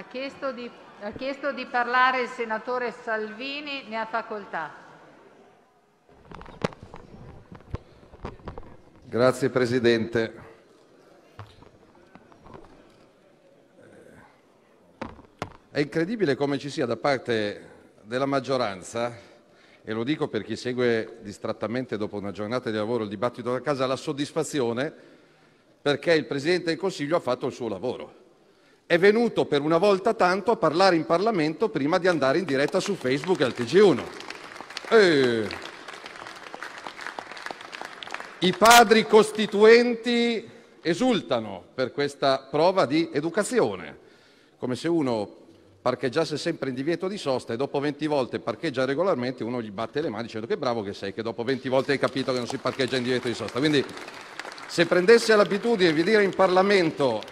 Ha chiesto, di, ha chiesto di parlare il senatore Salvini, ne ha facoltà. Grazie Presidente. È incredibile come ci sia da parte della maggioranza, e lo dico per chi segue distrattamente dopo una giornata di lavoro il dibattito da casa, la soddisfazione perché il Presidente del Consiglio ha fatto il suo lavoro è venuto per una volta tanto a parlare in Parlamento prima di andare in diretta su Facebook e al TG1. Eh. I padri costituenti esultano per questa prova di educazione, come se uno parcheggiasse sempre in divieto di sosta e dopo 20 volte parcheggia regolarmente, uno gli batte le mani dicendo che bravo che sei, che dopo 20 volte hai capito che non si parcheggia in divieto di sosta. Quindi se prendesse l'abitudine di dire in Parlamento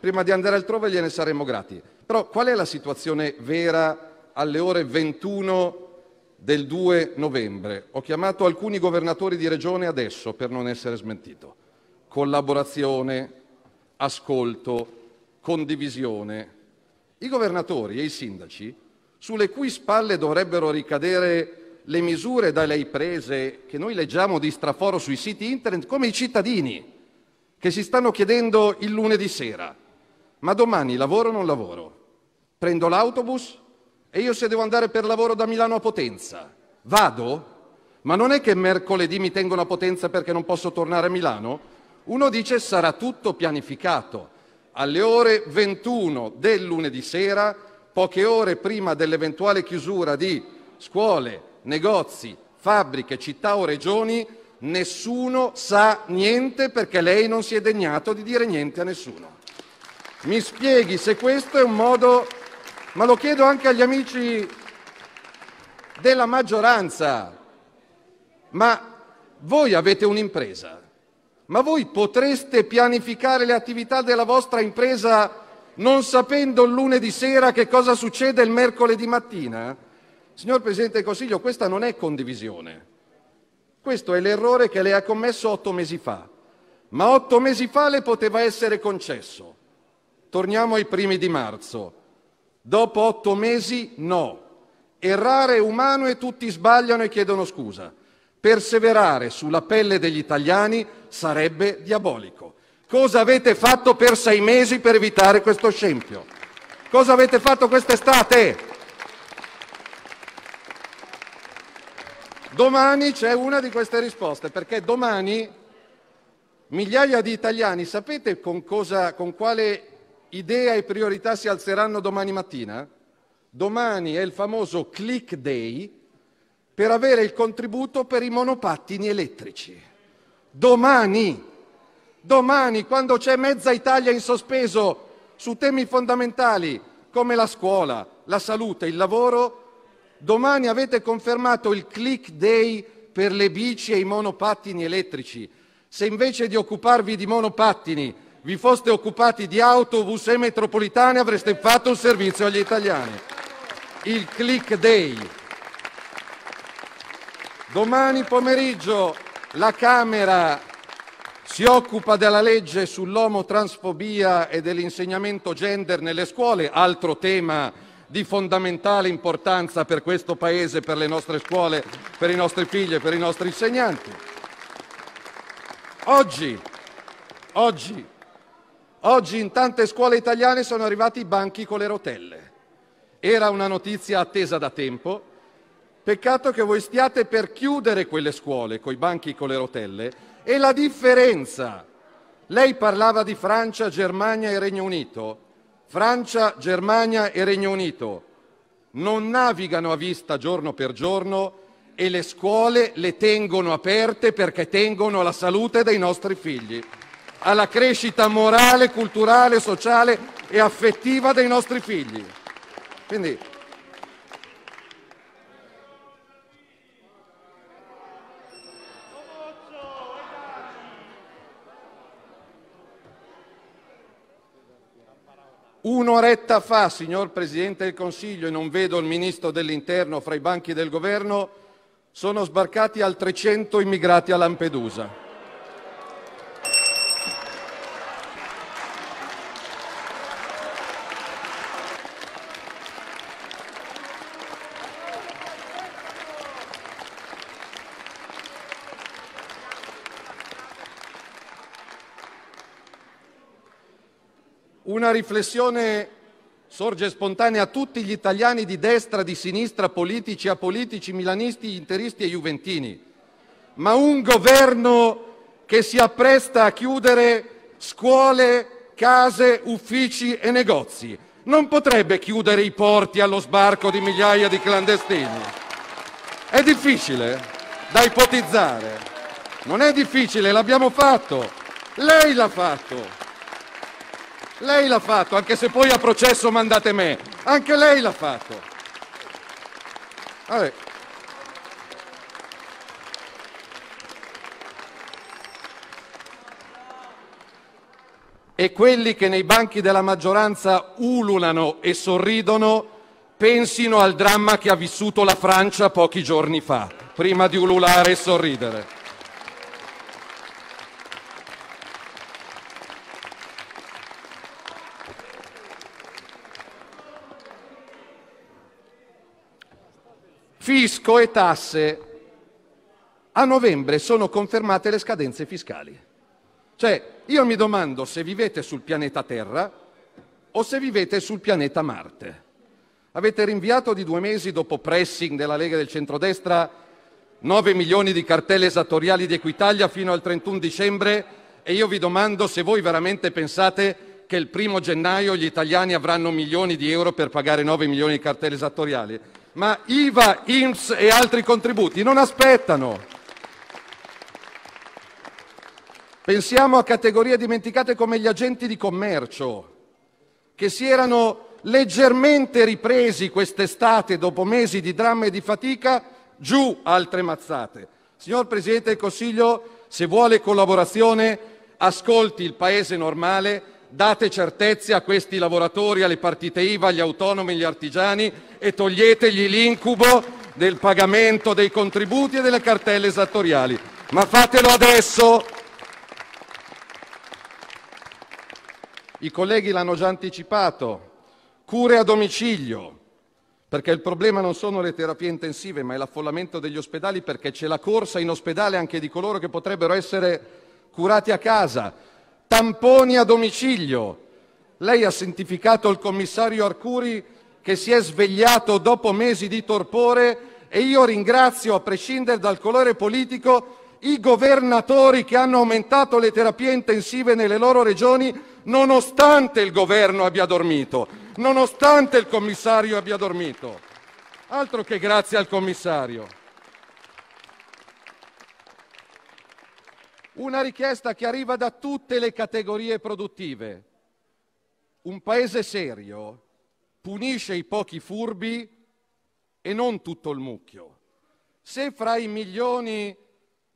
prima di andare altrove gliene saremmo grati. Però qual è la situazione vera alle ore 21 del 2 novembre? Ho chiamato alcuni governatori di regione adesso per non essere smentito. Collaborazione, ascolto, condivisione. I governatori e i sindaci, sulle cui spalle dovrebbero ricadere le misure da lei prese, che noi leggiamo di straforo sui siti internet, come i cittadini che si stanno chiedendo il lunedì sera ma domani lavoro o non lavoro? Prendo l'autobus e io se devo andare per lavoro da Milano a Potenza, vado? Ma non è che mercoledì mi tengono a Potenza perché non posso tornare a Milano? Uno dice sarà tutto pianificato. Alle ore 21 del lunedì sera, poche ore prima dell'eventuale chiusura di scuole, negozi, fabbriche, città o regioni, nessuno sa niente perché lei non si è degnato di dire niente a nessuno mi spieghi se questo è un modo, ma lo chiedo anche agli amici della maggioranza, ma voi avete un'impresa, ma voi potreste pianificare le attività della vostra impresa non sapendo il lunedì sera che cosa succede il mercoledì mattina? Signor Presidente del Consiglio, questa non è condivisione. Questo è l'errore che lei ha commesso otto mesi fa, ma otto mesi fa le poteva essere concesso. Torniamo ai primi di marzo. Dopo otto mesi, no. Errare è umano e tutti sbagliano e chiedono scusa. Perseverare sulla pelle degli italiani sarebbe diabolico. Cosa avete fatto per sei mesi per evitare questo scempio? Cosa avete fatto quest'estate? Domani c'è una di queste risposte, perché domani migliaia di italiani, sapete con, cosa, con quale Idea e priorità si alzeranno domani mattina? Domani è il famoso click day per avere il contributo per i monopattini elettrici. Domani, domani, quando c'è mezza Italia in sospeso su temi fondamentali come la scuola, la salute, il lavoro, domani avete confermato il click day per le bici e i monopattini elettrici. Se invece di occuparvi di monopattini vi foste occupati di autobus e metropolitane avreste fatto un servizio agli italiani. Il click day. Domani pomeriggio la Camera si occupa della legge sull'omotransfobia e dell'insegnamento gender nelle scuole, altro tema di fondamentale importanza per questo Paese, per le nostre scuole, per i nostri figli e per i nostri insegnanti. Oggi, oggi Oggi in tante scuole italiane sono arrivati i banchi con le rotelle. Era una notizia attesa da tempo. Peccato che voi stiate per chiudere quelle scuole con i banchi con le rotelle e la differenza. Lei parlava di Francia, Germania e Regno Unito. Francia, Germania e Regno Unito non navigano a vista giorno per giorno e le scuole le tengono aperte perché tengono la salute dei nostri figli alla crescita morale, culturale, sociale e affettiva dei nostri figli. Quindi, Un'oretta fa, signor Presidente del Consiglio, e non vedo il Ministro dell'Interno fra i banchi del Governo, sono sbarcati altri 100 immigrati a Lampedusa. una riflessione sorge spontanea a tutti gli italiani di destra, di sinistra, politici, apolitici, milanisti, interisti e juventini. Ma un governo che si appresta a chiudere scuole, case, uffici e negozi non potrebbe chiudere i porti allo sbarco di migliaia di clandestini. È difficile da ipotizzare. Non è difficile, l'abbiamo fatto. Lei l'ha fatto. Lei l'ha fatto, anche se poi a processo mandate me. Anche lei l'ha fatto. Vabbè. E quelli che nei banchi della maggioranza ululano e sorridono pensino al dramma che ha vissuto la Francia pochi giorni fa, prima di ululare e sorridere. Fisco e tasse. A novembre sono confermate le scadenze fiscali. Cioè, io mi domando se vivete sul pianeta Terra o se vivete sul pianeta Marte. Avete rinviato di due mesi dopo pressing della Lega del centrodestra 9 milioni di cartelle esattoriali di Equitalia fino al 31 dicembre e io vi domando se voi veramente pensate che il primo gennaio gli italiani avranno milioni di euro per pagare 9 milioni di cartelle esattoriali ma IVA, INPS e altri contributi non aspettano. Pensiamo a categorie dimenticate come gli agenti di commercio, che si erano leggermente ripresi quest'estate dopo mesi di dramma e di fatica, giù altre mazzate. Signor Presidente del Consiglio, se vuole collaborazione, ascolti il Paese normale date certezze a questi lavoratori, alle partite IVA, agli autonomi, agli artigiani e toglietegli l'incubo del pagamento dei contributi e delle cartelle esattoriali. Ma fatelo adesso! I colleghi l'hanno già anticipato. Cure a domicilio, perché il problema non sono le terapie intensive, ma è l'affollamento degli ospedali perché c'è la corsa in ospedale anche di coloro che potrebbero essere curati a casa tamponi a domicilio. Lei ha sentificato il commissario Arcuri che si è svegliato dopo mesi di torpore e io ringrazio, a prescindere dal colore politico, i governatori che hanno aumentato le terapie intensive nelle loro regioni nonostante il governo abbia dormito, nonostante il commissario abbia dormito. Altro che grazie al commissario. Una richiesta che arriva da tutte le categorie produttive. Un paese serio punisce i pochi furbi e non tutto il mucchio. Se fra i milioni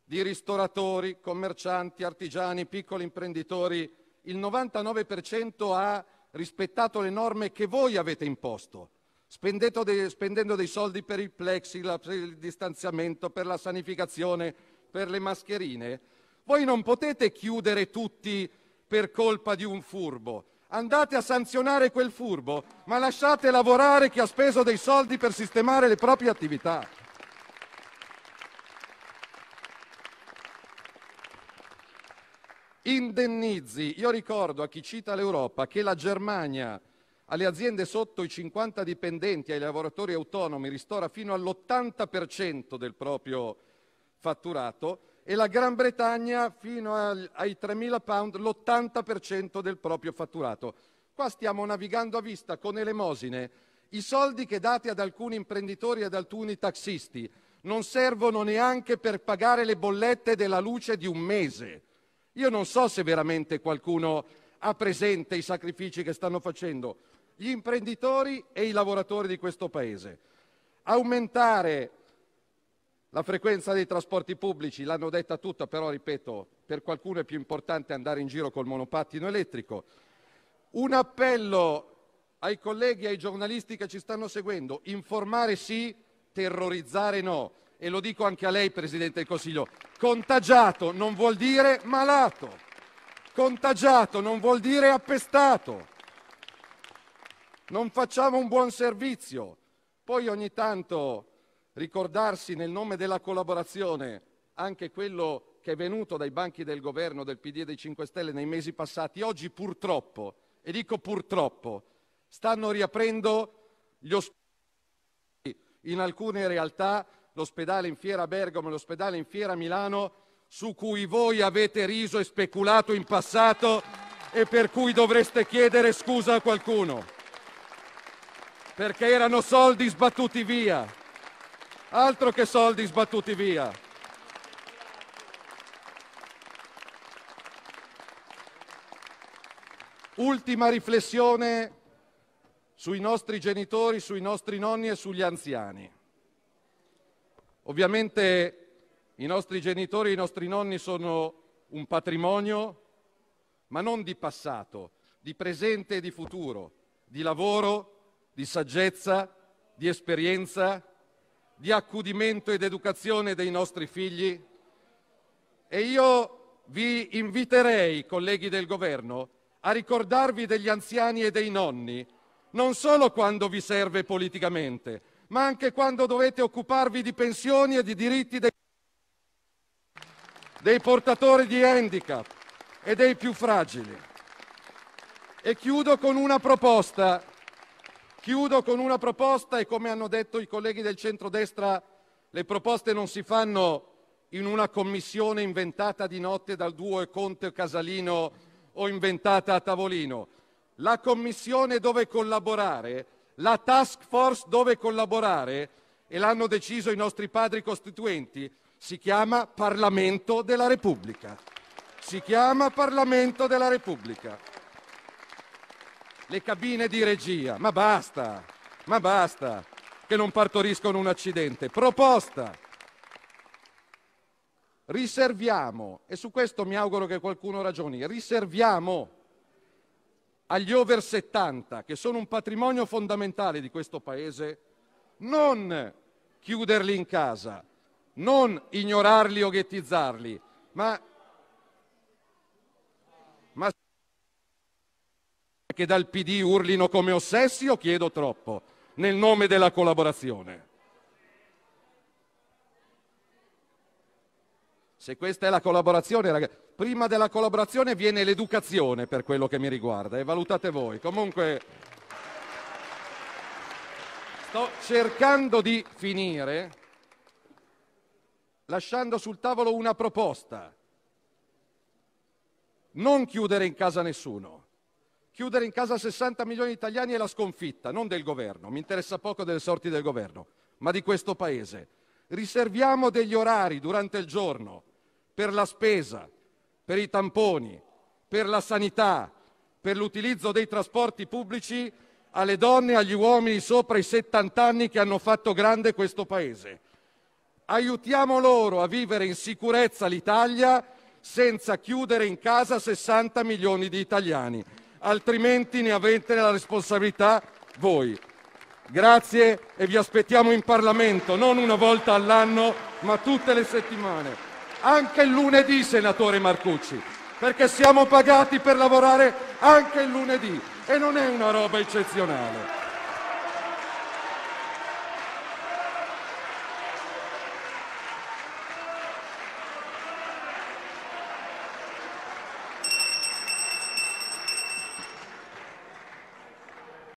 di ristoratori, commercianti, artigiani, piccoli imprenditori, il 99% ha rispettato le norme che voi avete imposto, dei, spendendo dei soldi per il plexi, per il distanziamento, per la sanificazione, per le mascherine, voi non potete chiudere tutti per colpa di un furbo. Andate a sanzionare quel furbo, ma lasciate lavorare chi ha speso dei soldi per sistemare le proprie attività. Indennizzi. Io ricordo a chi cita l'Europa che la Germania alle aziende sotto i 50 dipendenti, ai lavoratori autonomi, ristora fino all'80% del proprio fatturato e la Gran Bretagna fino ai 3.000 pound l'80% del proprio fatturato. Qua stiamo navigando a vista con elemosine. I soldi che date ad alcuni imprenditori e ad alcuni taxisti non servono neanche per pagare le bollette della luce di un mese. Io non so se veramente qualcuno ha presente i sacrifici che stanno facendo gli imprenditori e i lavoratori di questo Paese. Aumentare la frequenza dei trasporti pubblici l'hanno detta tutta, però ripeto, per qualcuno è più importante andare in giro col monopattino elettrico. Un appello ai colleghi e ai giornalisti che ci stanno seguendo, informare sì, terrorizzare no. E lo dico anche a lei, Presidente del Consiglio, contagiato non vuol dire malato, contagiato non vuol dire appestato. Non facciamo un buon servizio. Poi ogni tanto ricordarsi nel nome della collaborazione anche quello che è venuto dai banchi del governo del PD e dei 5 Stelle nei mesi passati, oggi purtroppo, e dico purtroppo, stanno riaprendo gli ospedali in alcune realtà, l'ospedale in Fiera Bergamo e l'ospedale in Fiera Milano, su cui voi avete riso e speculato in passato e per cui dovreste chiedere scusa a qualcuno. Perché erano soldi sbattuti via. Altro che soldi sbattuti via. Ultima riflessione sui nostri genitori, sui nostri nonni e sugli anziani. Ovviamente i nostri genitori, i nostri nonni sono un patrimonio, ma non di passato, di presente e di futuro, di lavoro, di saggezza, di esperienza, di accudimento ed educazione dei nostri figli? E io vi inviterei, colleghi del governo, a ricordarvi degli anziani e dei nonni, non solo quando vi serve politicamente, ma anche quando dovete occuparvi di pensioni e di diritti dei, dei portatori di handicap e dei più fragili. E chiudo con una proposta Chiudo con una proposta e come hanno detto i colleghi del centrodestra, le proposte non si fanno in una commissione inventata di notte dal duo Conte Casalino o inventata a tavolino. La commissione dove collaborare, la task force dove collaborare, e l'hanno deciso i nostri padri costituenti, si chiama Parlamento della Repubblica. Si chiama Parlamento della Repubblica le cabine di regia. Ma basta, ma basta, che non partoriscono un accidente. Proposta. Riserviamo, e su questo mi auguro che qualcuno ragioni, riserviamo agli over 70, che sono un patrimonio fondamentale di questo Paese, non chiuderli in casa, non ignorarli o ghettizzarli, ma che dal PD urlino come ossessi o chiedo troppo nel nome della collaborazione? Se questa è la collaborazione, ragazzi, prima della collaborazione viene l'educazione per quello che mi riguarda e valutate voi. Comunque sto cercando di finire lasciando sul tavolo una proposta. Non chiudere in casa nessuno. Chiudere in casa 60 milioni di italiani è la sconfitta, non del governo, mi interessa poco delle sorti del governo, ma di questo Paese. Riserviamo degli orari durante il giorno per la spesa, per i tamponi, per la sanità, per l'utilizzo dei trasporti pubblici alle donne e agli uomini sopra i 70 anni che hanno fatto grande questo Paese. Aiutiamo loro a vivere in sicurezza l'Italia senza chiudere in casa 60 milioni di italiani altrimenti ne avete la responsabilità voi. Grazie e vi aspettiamo in Parlamento, non una volta all'anno, ma tutte le settimane. Anche il lunedì, senatore Marcucci, perché siamo pagati per lavorare anche il lunedì e non è una roba eccezionale.